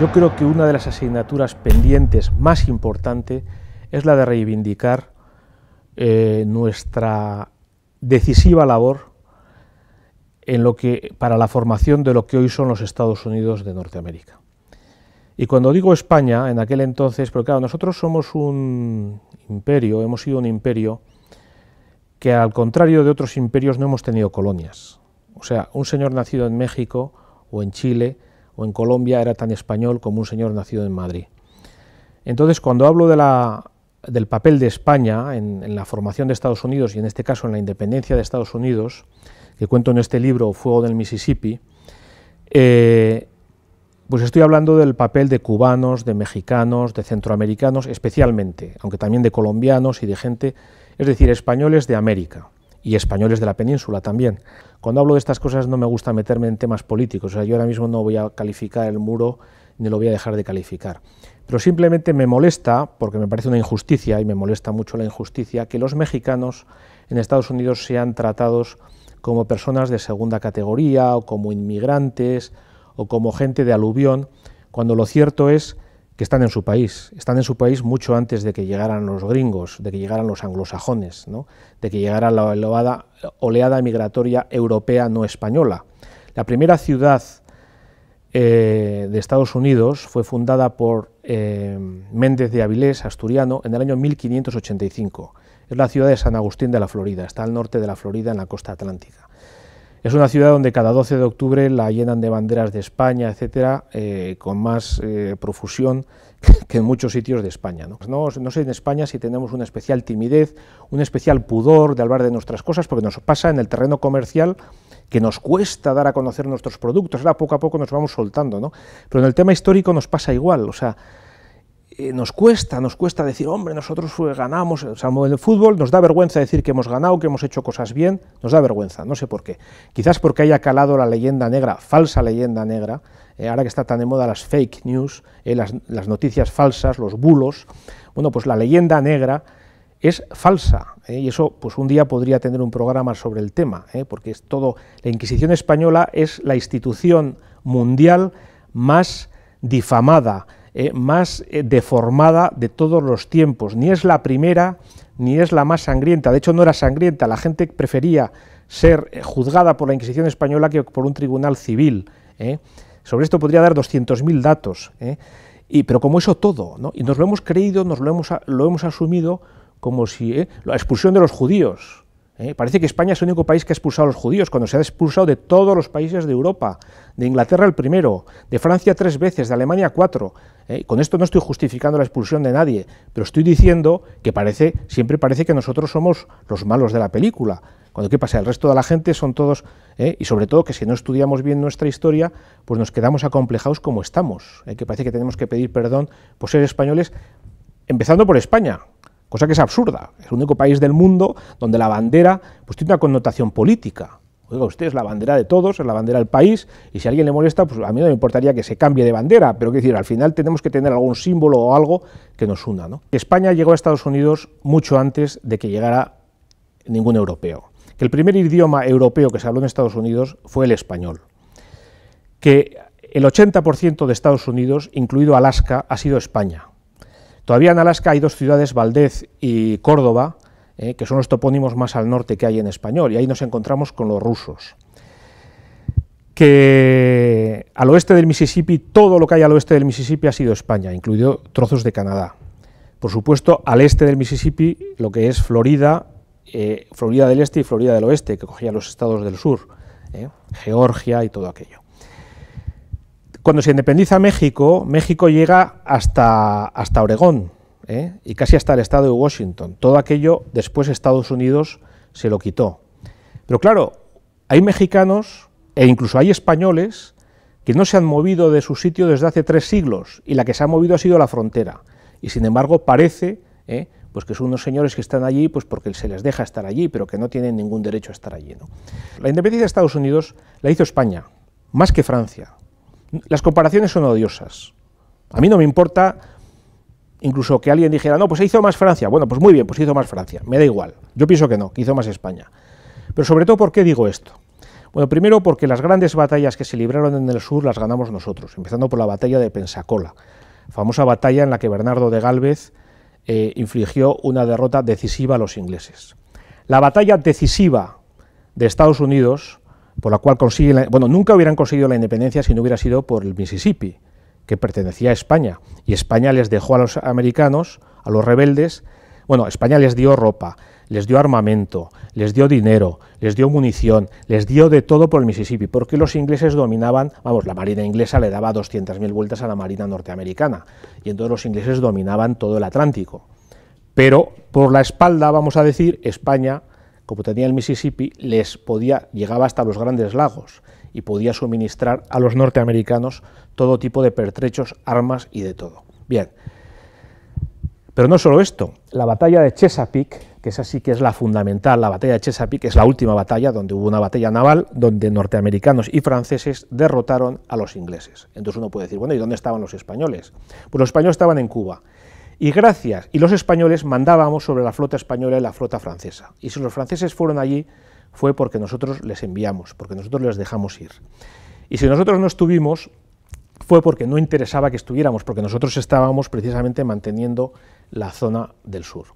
Yo creo que una de las asignaturas pendientes más importante es la de reivindicar eh, nuestra decisiva labor en lo que, para la formación de lo que hoy son los Estados Unidos de Norteamérica. Y cuando digo España, en aquel entonces, porque claro, nosotros somos un imperio, hemos sido un imperio que al contrario de otros imperios no hemos tenido colonias. O sea, un señor nacido en México o en Chile, o en Colombia era tan español como un señor nacido en Madrid. Entonces, cuando hablo del papel de España en, la formación de Estados Unidos y en este caso en la independencia de Estados Unidos, que cuento en este libro Fuego del Mississippi, eh, pues estoy hablando del papel de cubanos, de mexicanos, de centroamericanos especialmente, aunque también de colombianos y de gente, es decir, españoles de América y españoles de la península también. Cuando hablo de estas cosas no me gusta meterme en temas políticos, o sea, yo ahora mismo no voy a calificar el muro ni lo voy a dejar de calificar. Pero simplemente me molesta, porque me parece una injusticia y me molesta mucho la injusticia, que los mexicanos en Estados Unidos sean tratados como personas de segunda categoría o como inmigrantes o como gente de aluvión, cuando lo cierto es que están en su país. Están en su país mucho antes de que llegaran los gringos, de que llegaran los anglosajones, de que llegara la oleada migratoria europea no española. La primera ciudad eh, de Estados Unidos fue fundada por eh, Méndez de Avilés, asturiano, en el año 1585. Es la ciudad de San Agustín de la Florida, está al norte de la Florida, en la costa atlántica. Es una ciudad donde cada 12 de octubre la llenan de banderas de España, etcétera, eh, con más eh, profusión que en muchos sitios de España. ¿no? No, sé en España si tenemos una especial timidez, un especial pudor de hablar de nuestras cosas, porque nos pasa en el terreno comercial que nos cuesta dar a conocer nuestros productos, ahora poco a poco nos vamos soltando, ¿no? Pero en el tema histórico nos pasa igual, o sea, eh, nos cuesta, nos cuesta decir, hombre, nosotros ganamos, el sea, el fútbol nos da vergüenza decir que hemos ganado, que hemos hecho cosas bien, nos da vergüenza, no sé por qué. Quizás porque haya calado la leyenda negra, falsa leyenda negra, eh, ahora que está tan de moda las fake news, eh, las, noticias falsas, los bulos, bueno, pues la leyenda negra es falsa, y eso pues un día podría tener un programa sobre el tema, porque es todo, la Inquisición española es la institución mundial más difamada, eh, más eh, deformada de todos los tiempos. Ni es la primera ni es la más sangrienta. De hecho, no era sangrienta. La gente prefería ser eh, juzgada por la Inquisición española que por un tribunal civil. Sobre esto podría dar 200.000 datos. Y, pero como eso todo, y nos lo hemos creído, nos lo hemos asumido como si la expulsión de los judíos, ¿eh? parece que España es el único país que ha expulsado a los judíos, cuando se ha expulsado de todos los países de Europa, de Inglaterra el primero, de Francia tres veces, de Alemania cuatro. ¿eh? con esto no estoy justificando la expulsión de nadie, pero estoy diciendo que parece, siempre parece que nosotros somos los malos de la película. Cuando qué pasa, el resto de la gente son todos, ¿eh? y sobre todo que si no estudiamos bien nuestra historia, pues nos quedamos acomplejados como estamos, que parece que tenemos que pedir perdón por ser españoles, empezando por España, cosa que es absurda. Es el único país del mundo donde la bandera pues, tiene una connotación política. Oiga, usted es la bandera de todos, es la bandera del país, y si a alguien le molesta, pues a mí no me importaría que se cambie de bandera, pero quiero decir, al final tenemos que tener algún símbolo o algo que nos una. ¿no? España llegó a Estados Unidos mucho antes de que llegara ningún europeo. Que el primer idioma europeo que se habló en Estados Unidos fue el español. Que el 80% de Estados Unidos, incluido Alaska, ha sido España Todavía en Alaska hay dos ciudades, Valdez y Córdoba, eh, que son los topónimos más al norte que hay en español, y ahí nos encontramos con los rusos. Que al oeste del Mississippi, todo lo que hay al oeste del Mississippi ha sido España, incluido trozos de Canadá. Por supuesto, al este del Mississippi, lo que es Florida, eh, Florida del Este y Florida del Oeste, que cogían los estados del sur, eh, Georgia y todo aquello. Cuando se independiza México, México llega hasta, hasta Oregón ¿eh? y casi hasta el estado de Washington. Todo aquello después Estados Unidos se lo quitó. Pero claro, hay mexicanos e incluso hay españoles que no se han movido de su sitio desde hace tres siglos y la que se ha movido ha sido la frontera. Y sin embargo parece ¿eh? pues que son unos señores que están allí pues porque se les deja estar allí, pero que no tienen ningún derecho a estar allí. La independencia de Estados Unidos la hizo España, más que Francia, las comparaciones son odiosas. A mí no me importa incluso que alguien dijera, no, pues se hizo más Francia. Bueno, pues muy bien, pues hizo más Francia. Me da igual. Yo pienso que no, que hizo más España. Pero sobre todo, ¿por qué digo esto? Bueno, primero porque las grandes batallas que se libraron en el sur las ganamos nosotros, empezando por la batalla de Pensacola, famosa batalla en la que Bernardo de Galvez eh, infligió una derrota decisiva a los ingleses. La batalla decisiva de Estados Unidos por la cual consiguen, bueno, nunca hubieran conseguido la independencia si no hubiera sido por el Mississippi, que pertenecía a España, y España les dejó a los americanos, a los rebeldes, bueno, España les dio ropa, les dio armamento, les dio dinero, les dio munición, les dio de todo por el Mississippi, porque los ingleses dominaban, vamos, la marina inglesa le daba 200.000 vueltas a la marina norteamericana, y entonces los ingleses dominaban todo el Atlántico. Pero por la espalda, vamos a decir, España como tenía el Mississippi, les podía, llegaba hasta los grandes lagos y podía suministrar a los norteamericanos todo tipo de pertrechos, armas y de todo. Bien. Pero no solo esto, la batalla de Chesapeake, que es así que es la fundamental, la batalla de Chesapeake es la última batalla donde hubo una batalla naval donde norteamericanos y franceses derrotaron a los ingleses. Entonces uno puede decir, bueno, ¿y dónde estaban los españoles? Pues los españoles estaban en Cuba y gracias, y los españoles mandábamos sobre la flota española y la flota francesa. Y si los franceses fueron allí, fue porque nosotros les enviamos, porque nosotros les dejamos ir. Y si nosotros no estuvimos, fue porque no interesaba que estuviéramos, porque nosotros estábamos precisamente manteniendo la zona del sur.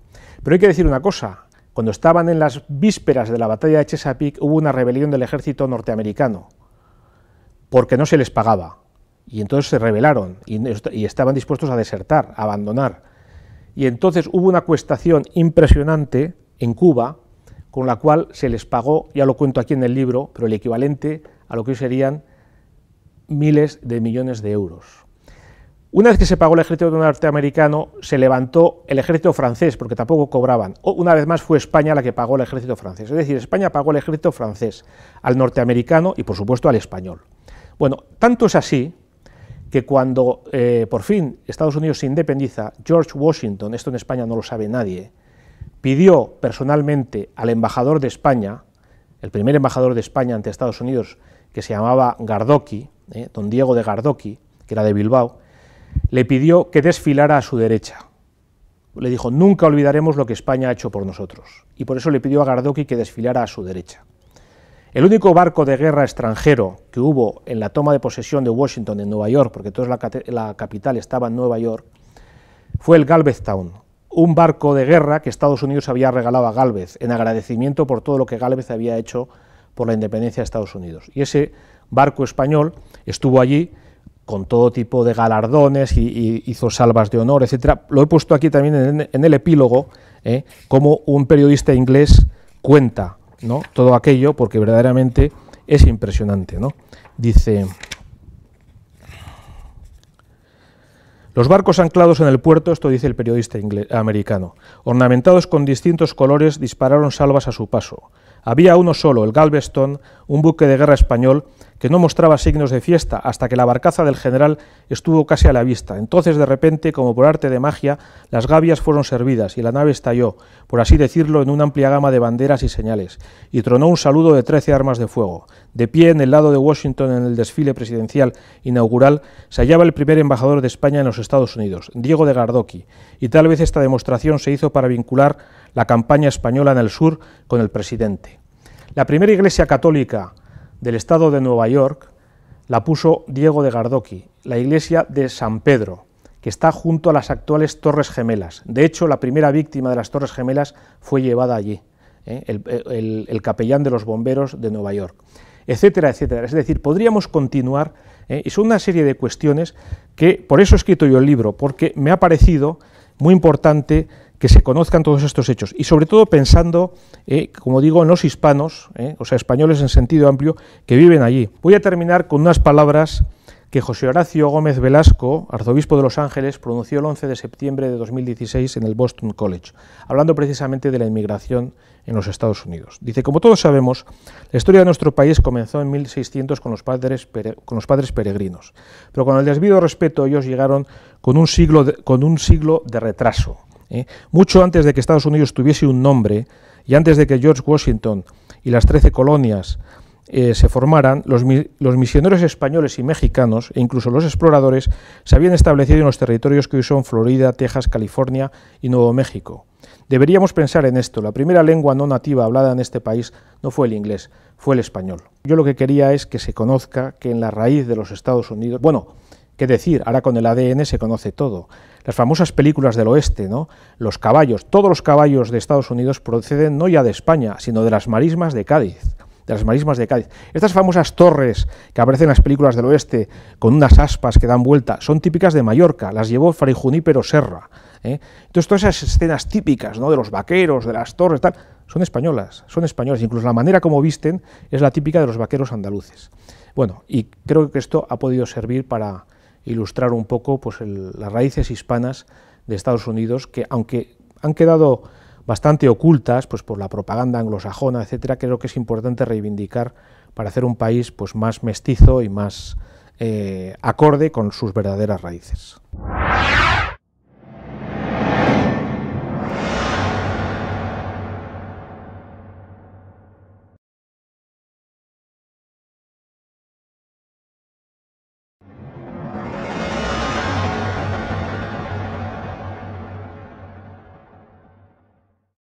Pero hay que decir una cosa, cuando estaban en las vísperas de la batalla de Chesapeake hubo una rebelión del ejército norteamericano, porque no se les pagaba. Y entonces se rebelaron y, estaban dispuestos a desertar, a abandonar. Y entonces hubo una cuestación impresionante en Cuba, con la cual se les pagó, ya lo cuento aquí en el libro, pero el equivalente a lo que hoy serían miles de millones de euros. Una vez que se pagó el ejército norteamericano, se levantó el ejército francés, porque tampoco cobraban. Una vez más fue España la que pagó el ejército francés. Es decir, España pagó el ejército francés al norteamericano y, por supuesto, al español. Bueno, tanto es así que cuando eh, por fin Estados Unidos se independiza, George Washington, esto en España no lo sabe nadie, pidió personalmente al embajador de España, el primer embajador de España ante Estados Unidos, que se llamaba Gardoki, eh, don Diego de Gardoki, que era de Bilbao, le pidió que desfilara a su derecha. Le dijo, nunca olvidaremos lo que España ha hecho por nosotros. Y por eso le pidió a Gardoki que desfilara a su derecha. El único barco de guerra extranjero que hubo en la toma de posesión de Washington en Nueva York, porque toda la, capital estaba en Nueva York, fue el Town, un barco de guerra que Estados Unidos había regalado a Galvez en agradecimiento por todo lo que Galvez había hecho por la independencia de Estados Unidos. Y ese barco español estuvo allí con todo tipo de galardones y, hizo salvas de honor, etc. Lo he puesto aquí también en, el epílogo, ¿eh? como un periodista inglés cuenta todo aquello porque verdaderamente es impresionante. ¿no? Dice, los barcos anclados en el puerto, esto dice el periodista americano, ornamentados con distintos colores, dispararon salvas a su paso. Había uno solo, el Galveston, un buque de guerra español, que no mostraba signos de fiesta hasta que la barcaza del general estuvo casi a la vista. Entonces, de repente, como por arte de magia, las gavias fueron servidas y la nave estalló, por así decirlo, en una amplia gama de banderas y señales, y tronó un saludo de trece armas de fuego. De pie en el lado de Washington en el desfile presidencial inaugural se hallaba el primer embajador de España en los Estados Unidos, Diego de Gardoqui, y tal vez esta demostración se hizo para vincular la campaña española en el sur con el presidente. La primera iglesia católica del estado de Nueva York la puso Diego de Gardoqui, la iglesia de San Pedro, que está junto a las actuales Torres Gemelas. De hecho, la primera víctima de las Torres Gemelas fue llevada allí, ¿eh? el, capellán de los bomberos de Nueva York, etcétera, etcétera. Es decir, podríamos continuar, ¿eh? y son una serie de cuestiones que, por eso he escrito yo el libro, porque me ha parecido muy importante que se conozcan todos estos hechos y sobre todo pensando, eh, como digo, en los hispanos, eh, o sea, españoles en sentido amplio, que viven allí. Voy a terminar con unas palabras que José Horacio Gómez Velasco, arzobispo de Los Ángeles, pronunció el 11 de septiembre de 2016 en el Boston College, hablando precisamente de la inmigración en los Estados Unidos. Dice, como todos sabemos, la historia de nuestro país comenzó en 1600 con los padres, con los padres peregrinos, pero con el desvío de respeto ellos llegaron con un siglo con un siglo de retraso. ¿eh? Mucho antes de que Estados Unidos tuviese un nombre y antes de que George Washington y las trece colonias eh, se formaran, los, los, misioneros españoles y mexicanos, e incluso los exploradores, se habían establecido en los territorios que hoy son Florida, Texas, California y Nuevo México. Deberíamos pensar en esto. La primera lengua no nativa hablada en este país no fue el inglés, fue el español. Yo lo que quería es que se conozca que en la raíz de los Estados Unidos, bueno, ¿Qué decir? Ahora con el ADN se conoce todo. Las famosas películas del oeste, ¿no? Los caballos, todos los caballos de Estados Unidos proceden no ya de España, sino de las marismas de Cádiz. De las marismas de Cádiz. Estas famosas torres que aparecen en las películas del oeste con unas aspas que dan vuelta son típicas de Mallorca, las llevó Fray Junípero Serra. ¿eh? Entonces, todas esas escenas típicas ¿no? de los vaqueros, de las torres, tal, son españolas, son españolas. Incluso la manera como visten es la típica de los vaqueros andaluces. Bueno, y creo que esto ha podido servir para ilustrar un poco pues, las raíces hispanas de Estados Unidos, que aunque han quedado bastante ocultas pues, por la propaganda anglosajona, etcétera, creo que es importante reivindicar para hacer un país pues, más mestizo y más eh, acorde con sus verdaderas raíces.